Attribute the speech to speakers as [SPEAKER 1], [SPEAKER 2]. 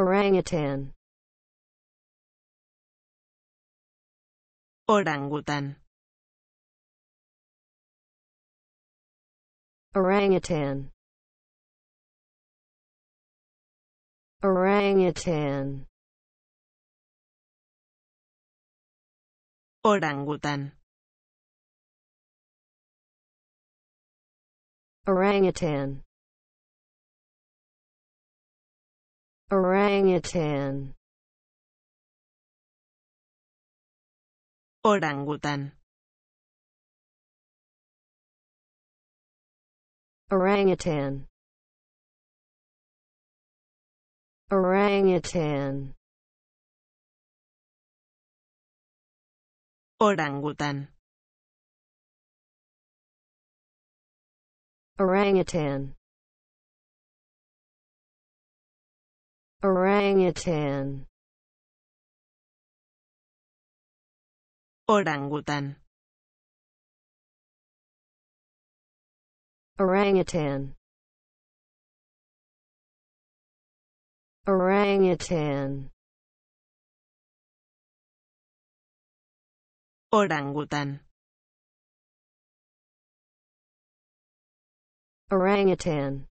[SPEAKER 1] Orangutan. Orangutan. Orangutan. Orangutan. Orangutan. Orangutan. Orangutan. Orangutan. Orangutan. Orangutan. Orangutan. Orangutan. Orangutan. Orangutan. Orangutan. Orangutan. Orangutan. Orangutan.